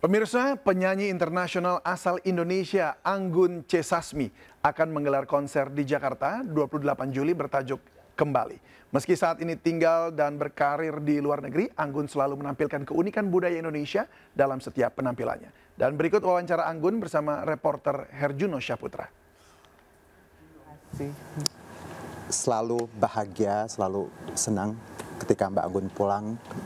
Pemirsa, penyanyi internasional asal Indonesia Anggun C. Sasmi akan menggelar konser di Jakarta 28 Juli bertajuk Kembali. Meski saat ini tinggal dan berkarir di luar negeri, Anggun selalu menampilkan keunikan budaya Indonesia dalam setiap penampilannya. Dan berikut wawancara Anggun bersama reporter Herjuno Syaputra. Selalu bahagia, selalu senang ketika Mbak Anggun pulang,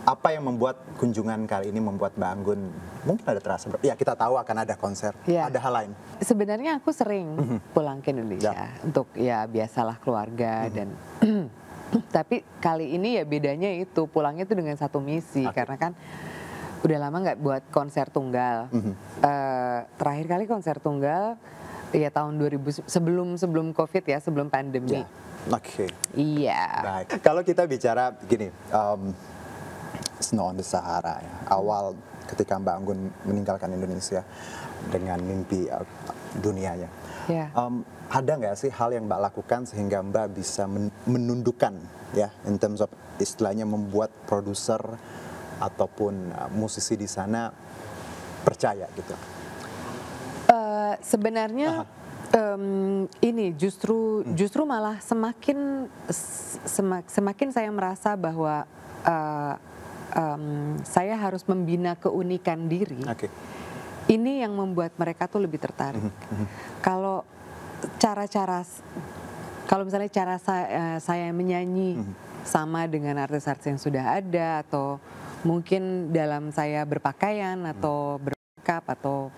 apa yang membuat kunjungan kali ini membuat Mbak Anggun mungkin ada terasa? Ya kita tahu akan ada konser, ya. ada hal lain. Sebenarnya aku sering mm -hmm. pulang ke Indonesia ya. untuk ya biasalah keluarga mm -hmm. dan tapi kali ini ya bedanya itu pulangnya itu dengan satu misi okay. karena kan udah lama nggak buat konser tunggal. Mm -hmm. e, terakhir kali konser tunggal ya tahun 2000 sebelum sebelum covid ya sebelum pandemi. Ya. Oke. Okay. Iya. Baik. Kalau kita bicara gini, um, Snow on the Sahara ya. Awal ketika Mbak Anggun meninggalkan Indonesia dengan mimpi uh, eh, dunianya. Yeah. Iya. Um, ada nggak sih hal yang Mbak lakukan sehingga Mbak bisa men menundukkan ya in terms of istilahnya membuat produser ataupun uh, musisi di sana percaya gitu? Uh, sebenarnya Aha Um, ini justru hmm. justru malah semakin semak, semakin saya merasa bahwa uh, um, saya harus membina keunikan diri. Okay. Ini yang membuat mereka tuh lebih tertarik. Mm -hmm. Kalau cara-cara kalau misalnya cara saya, eh, saya menyanyi hmm, -hmm. sama dengan artis-artis yang sudah ada atau mungkin dalam saya berpakaian atau berkap atau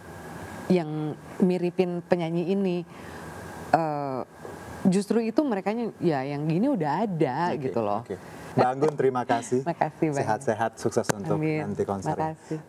yang miripin penyanyi ini uh, justru itu mereka ya yang gini udah ada okay, gitu loh. Okay. Bang Gun terima kasih. Makasih Sehat-sehat sukses untuk Amin. nanti konser